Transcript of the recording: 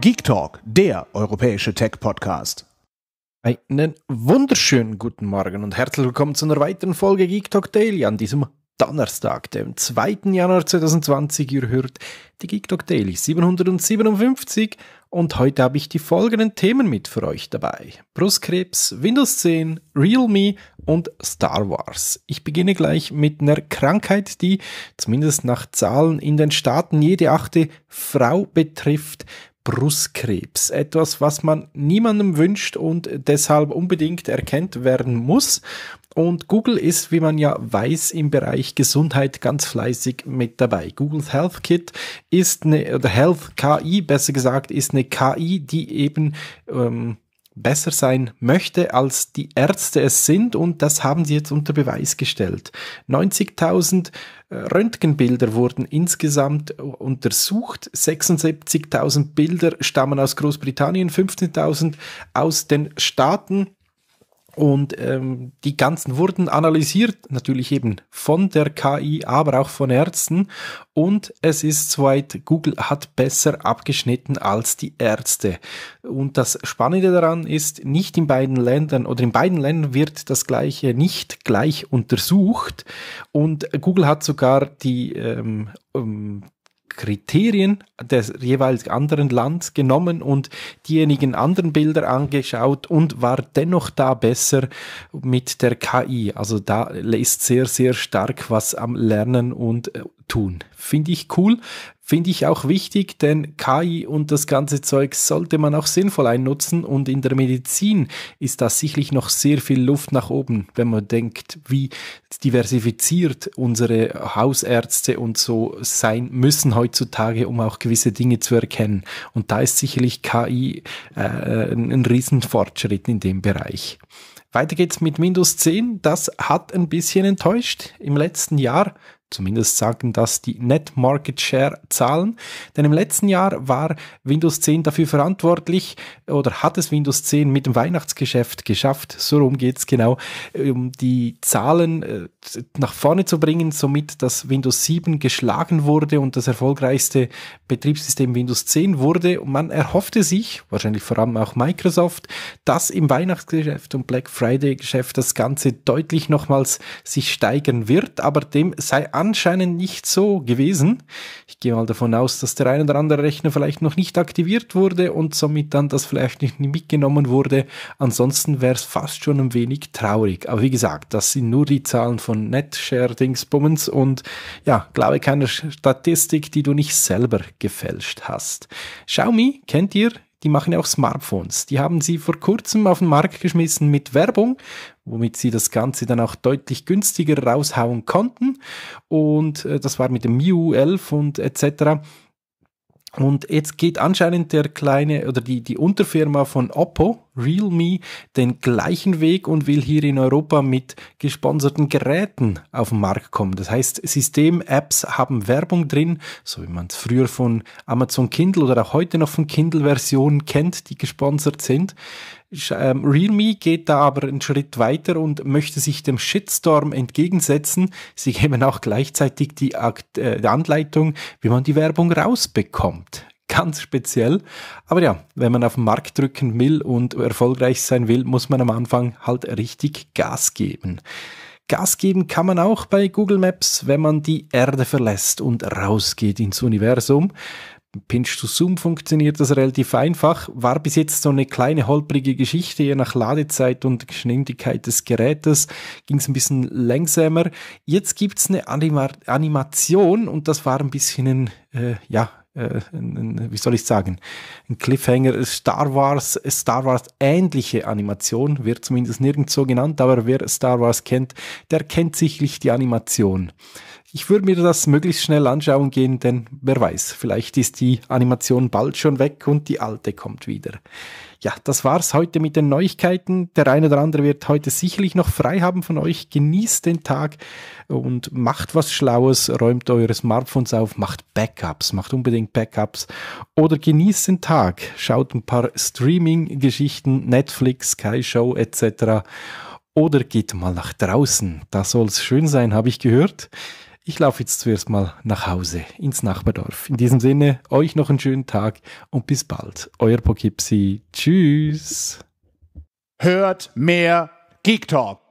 Geek Talk, der europäische Tech-Podcast. Einen wunderschönen guten Morgen und herzlich willkommen zu einer weiteren Folge Geek Talk Daily an diesem Donnerstag, dem 2. Januar 2020. Ihr hört die Geek Talk Daily 757 und heute habe ich die folgenden Themen mit für euch dabei. Brustkrebs, Windows 10, Realme und Star Wars. Ich beginne gleich mit einer Krankheit, die zumindest nach Zahlen in den Staaten jede achte Frau betrifft. Brustkrebs. Etwas, was man niemandem wünscht und deshalb unbedingt erkannt werden muss. Und Google ist, wie man ja weiß, im Bereich Gesundheit ganz fleißig mit dabei. Google's Health Kit ist eine, oder Health KI besser gesagt, ist eine KI, die eben ähm, besser sein möchte, als die Ärzte es sind und das haben sie jetzt unter Beweis gestellt. 90.000 Röntgenbilder wurden insgesamt untersucht. 76.000 Bilder stammen aus Großbritannien, 15.000 aus den Staaten. Und ähm, die ganzen wurden analysiert, natürlich eben von der KI, aber auch von Ärzten. Und es ist soweit, Google hat besser abgeschnitten als die Ärzte. Und das Spannende daran ist, nicht in beiden Ländern oder in beiden Ländern wird das Gleiche nicht gleich untersucht. Und Google hat sogar die ähm, ähm Kriterien des jeweils anderen Landes genommen und diejenigen anderen Bilder angeschaut und war dennoch da besser mit der KI. Also da ist sehr, sehr stark was am Lernen und äh, Tun. Finde ich cool. Finde ich auch wichtig, denn KI und das ganze Zeug sollte man auch sinnvoll einnutzen und in der Medizin ist da sicherlich noch sehr viel Luft nach oben, wenn man denkt, wie diversifiziert unsere Hausärzte und so sein müssen heutzutage, um auch gewisse Dinge zu erkennen. Und da ist sicherlich KI äh, ein, ein Riesenfortschritt in dem Bereich. Weiter geht's mit Windows 10. Das hat ein bisschen enttäuscht im letzten Jahr. Zumindest sagen das die Net Market Share Zahlen. Denn im letzten Jahr war Windows 10 dafür verantwortlich oder hat es Windows 10 mit dem Weihnachtsgeschäft geschafft, so rum geht es genau, um die Zahlen äh, nach vorne zu bringen, somit dass Windows 7 geschlagen wurde und das erfolgreichste Betriebssystem Windows 10 wurde. Und man erhoffte sich, wahrscheinlich vor allem auch Microsoft, dass im Weihnachtsgeschäft und Black Friday Geschäft das Ganze deutlich nochmals sich steigern wird, aber dem sei anscheinend nicht so gewesen. Ich gehe mal davon aus, dass der ein oder andere Rechner vielleicht noch nicht aktiviert wurde und somit dann das vielleicht nicht mitgenommen wurde. Ansonsten wäre es fast schon ein wenig traurig. Aber wie gesagt, das sind nur die Zahlen von NetShare Dingsbummens und ja, glaube keine Statistik, die du nicht selber gefälscht hast. Xiaomi kennt ihr, die machen ja auch Smartphones. Die haben sie vor kurzem auf den Markt geschmissen mit Werbung, womit sie das Ganze dann auch deutlich günstiger raushauen konnten. Und äh, das war mit dem MIU 11 und etc. Und jetzt geht anscheinend der kleine oder die, die Unterfirma von Oppo, Realme den gleichen Weg und will hier in Europa mit gesponserten Geräten auf den Markt kommen. Das heißt, System-Apps haben Werbung drin, so wie man es früher von Amazon Kindle oder auch heute noch von Kindle-Versionen kennt, die gesponsert sind. Ähm, Realme geht da aber einen Schritt weiter und möchte sich dem Shitstorm entgegensetzen. Sie geben auch gleichzeitig die, äh, Anleitung, wie man die Werbung rausbekommt ganz speziell. Aber ja, wenn man auf den Markt drücken will und erfolgreich sein will, muss man am Anfang halt richtig Gas geben. Gas geben kann man auch bei Google Maps, wenn man die Erde verlässt und rausgeht ins Universum. Pinch-to-Zoom funktioniert das relativ einfach. War bis jetzt so eine kleine holprige Geschichte, je nach Ladezeit und Geschwindigkeit des Gerätes ging es ein bisschen langsamer. Jetzt gibt es eine Anima Animation und das war ein bisschen ein, äh, ja, äh, ein, wie soll ich sagen, ein Cliffhanger, Star Wars, Star Wars ähnliche Animation, wird zumindest nirgends so genannt, aber wer Star Wars kennt, der kennt sicherlich die Animation ich würde mir das möglichst schnell anschauen gehen, denn wer weiß, vielleicht ist die Animation bald schon weg und die alte kommt wieder. Ja, das war's heute mit den Neuigkeiten. Der eine oder andere wird heute sicherlich noch frei haben von euch. Genießt den Tag und macht was Schlaues, räumt eure Smartphones auf, macht Backups, macht unbedingt Backups oder genießt den Tag, schaut ein paar Streaming-Geschichten, Netflix, Sky Show etc. Oder geht mal nach draußen. Da soll's schön sein, habe ich gehört. Ich laufe jetzt zuerst mal nach Hause, ins Nachbardorf. In diesem Sinne, euch noch einen schönen Tag und bis bald. Euer Pokipsi. Tschüss. Hört mehr Geek Talk.